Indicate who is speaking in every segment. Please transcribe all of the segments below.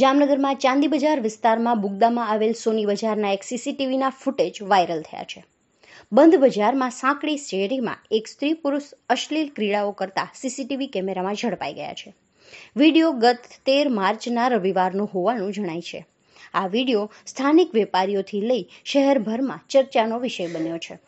Speaker 1: જામનગરમાં ચાંદી બજાર વિસ્તારમાં બુગદામાં આવેલ સોની બજારના એક સીસીટીવીના ફૂટેજ વાયરલ થયા છે બંધ બજારમાં સાંકડી શેરીમાં એક સ્ત્રી પુરુષ અશ્લીલ ક્રીડાઓ કરતા સીસીટીવી કેમેરામાં ઝડપાઈ ગયા છે વિડીયો ગત તેર માર્ચના રવિવારનો હોવાનું જણાય છે આ વિડીયો સ્થાનિક વેપારીઓથી લઈ શહેરભરમાં ચર્ચાનો વિષય બન્યો છે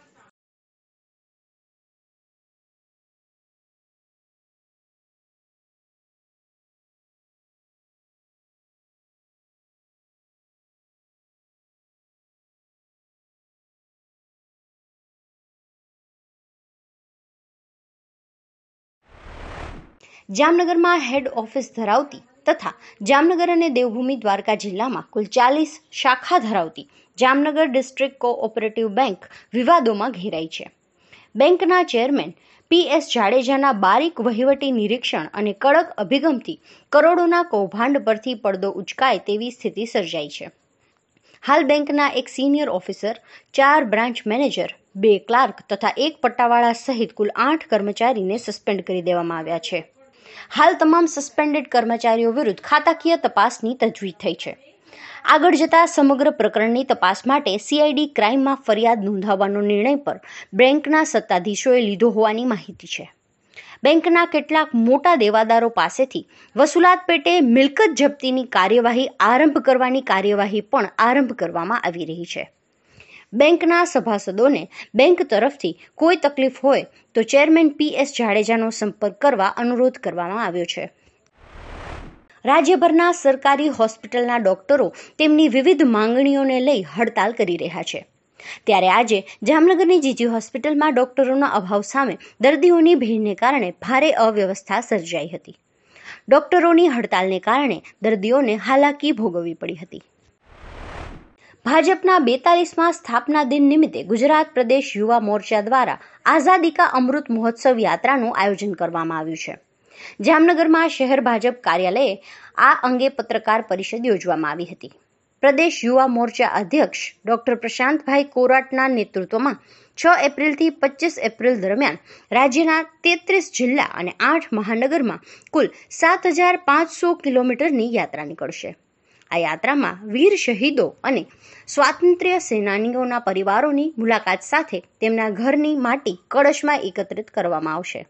Speaker 1: જામનગરમાં હેડ ઓફિસ ધરાવતી તથા જામનગર અને દેવભૂમિ દ્વારકા જિલ્લામાં કુલ ચાલીસ શાખા ધરાવતી જામનગર ડિસ્ટ્રિક્ટ કોઓપરેટિવ બેંક વિવાદોમાં ઘેરાઈ છે બેંકના ચેરમેન પી એસ જાડેજાના બારીક વહીવટી નિરીક્ષણ અને કડક અભિગમથી કરોડોના કૌભાંડ પરથી પડદો ઉચકાય તેવી સ્થિતિ સર્જાઈ છે હાલ બેંકના એક સિનિયર ઓફિસર ચાર બ્રાન્ચ મેનેજર બે ક્લાર્ક તથા એક પટ્ટાવાળા સહિત કુલ આઠ કર્મચારીને સસ્પેન્ડ કરી દેવામાં આવ્યા છે હાલ તમામ સસ્પેન્ડેડ કર્મચારીઓ વિરુદ્ધ ખાતાકીય તપાસની તજવીજ થઈ છે આગળ જતા સમગ્ર પ્રકરણની તપાસ માટે સીઆઈડી ક્રાઇમમાં ફરિયાદ નોંધાવવાનો નિર્ણય પર બેંકના સત્તાધીશોએ લીધો હોવાની માહિતી છે બેંકના કેટલાક મોટા દેવાદારો પાસેથી વસૂલાત પેટે મિલકત જપ્તીની કાર્યવાહી આરંભ કરવાની કાર્યવાહી પણ આરંભ કરવામાં આવી રહી છે બેંકના સભાસદોને બેંક તરફથી કોઈ તકલીફ હોય તો ચેરમેન પી એસ જાડેજાનો સંપર્ક કરવા અનુરોધ કરવામાં આવ્યો છે રાજ્યભરના સરકારી હોસ્પિટલના ડોક્ટરો તેમની વિવિધ માંગણીઓને લઈ હડતાલ કરી રહ્યા છે ત્યારે આજે જામનગરની જીજી હોસ્પિટલમાં ડોક્ટરોના અભાવ સામે દર્દીઓની ભીડને કારણે ભારે અવ્યવસ્થા સર્જાઈ હતી ડોક્ટરોની હડતાલને કારણે દર્દીઓને હાલાકી ભોગવવી પડી હતી ભાજપના બેતાલીસમાં સ્થાપના દિન નિમિત્તે ગુજરાત પ્રદેશ યુવા મોરચા દ્વારા આઝાદી કા અમૃત મહોત્સવ યાત્રાનું આયોજન કરવામાં આવ્યું છે જામનગરમાં શહેર ભાજપ કાર્યાલયે આ અંગે પત્રકાર પરિષદ યોજવામાં આવી હતી પ્રદેશ યુવા મોરચા અધ્યક્ષ ડોક્ટર પ્રશાંતભાઈ કોરાટના નેતૃત્વમાં છ એપ્રિલથી પચીસ એપ્રિલ દરમિયાન રાજ્યના તેત્રીસ જિલ્લા અને આઠ મહાનગરમાં કુલ સાત હજાર પાંચસો કિલોમીટરની યાત્રા નીકળશે આ યાત્રામાં વીર શહીદો અને સ્વાતંત્ર્ય સેનાનીઓના પરિવારોની મુલાકાત સાથે તેમના ઘરની માટી કળશમાં એકત્રિત કરવામાં આવશે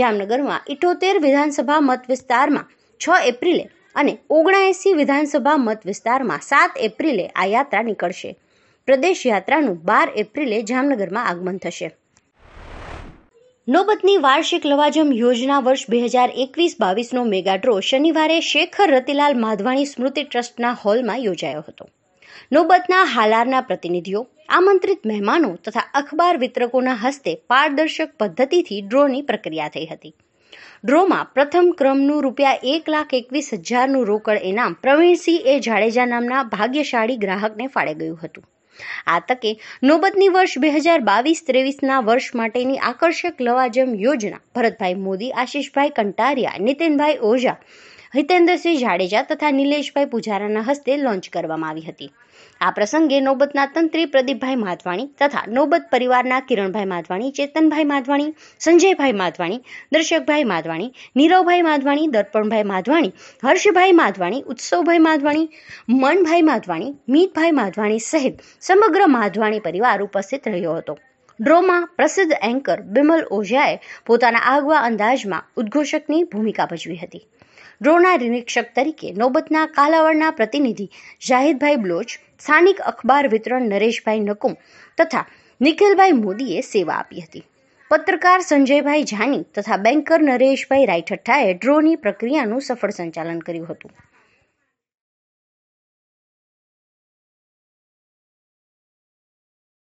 Speaker 1: જામનગરમાં ઇઠોતેર વિધાનસભા મત વિસ્તારમાં છ એપ્રિલે અને ઓગણએંસી વિધાનસભા મત વિસ્તારમાં સાત એપ્રિલે આ યાત્રા નીકળશે પ્રદેશ યાત્રાનું બાર એપ્રિલે જામનગરમાં આગમન થશે નોબતની વાર્ષિક લવાજમ યોજના વર્ષ બે હજાર એકવીસ બાવીસનો મેગા ડ્રો શનિવારે શેખર રતિલાલ માધવાણી સ્મૃતિ ટ્રસ્ટના હોલમાં યોજાયો હતો નોબતના હાલારના પ્રતિનિધિઓ આમંત્રિત મહેમાનો તથા અખબાર વિતરકોના હસ્તે પારદર્શક પદ્ધતિથી ડ્રોની પ્રક્રિયા થઈ હતી ડ્રોમાં પ્રથમ ક્રમનું રૂપિયા એક લાખ એકવીસ હજારનું રોકડ ઇનામ પ્રવીણસિંહ એ જાડેજા નામના ભાગ્યશાળી ગ્રાહકને ફાળે ગયું હતું આ તકે નોબતની વર્ષ બે હજાર બાવીસ ત્રેવીસના વર્ષ માટેની આકર્ષક લવાજમ યોજના ભરતભાઈ મોદી આશીષભાઈ કંટારિયા નીતિનભાઈ ઓઝા હિતેન્દ્રસિંહ જાડેજા તથા નિલેશભાઈ પૂજારાના હસ્તે લોન્ચ કરવામાં આવી હતી આ પ્રસંગે નોબતના તંત્રી પ્રદીપભાઈ માધવાણી તથા નોબત પરિવારના કિરણભાઈ માધવાણી ચેતનભાઈ માધવાણી સંજયભાઈ માધવાણી દર્શકભાઈ માધવાણી નીરવભાઈ માધવાણી દર્પણભાઈ માધવાણી હર્ષભાઈ માધવાણી ઉત્સવભાઈ માધવાણી મનભાઈ માધવાણી મીતભાઈ માધવાણી સહિત સમગ્ર માધવાણી પરિવાર ઉપસ્થિત રહ્યો હતો ડ્રોમાં પ્રસિદ્ધ એન્કર બિમલ ઓઝાએ પોતાના આગવા અંદાજમાં ઉદ્ઘોષકની ભૂમિકા ભજવી હતી ડ્રોના નિરીક્ષક તરીકે નોબતના કાલાવડના પ્રતિનિધિ જાહિદભાઈ બ્લોચ સ્થાનિક અખબાર વિતરણ નરેશભાઈ નકુમ તથા નિખિલભાઈ મોદીએ સેવા આપી હતી પત્રકાર સંજયભાઈ જાની તથા બેન્કર નરેશભાઈ રાયઠઠ્ઠાએ ડ્રોની પ્રક્રિયાનું સફળ સંચાલન કર્યું હતું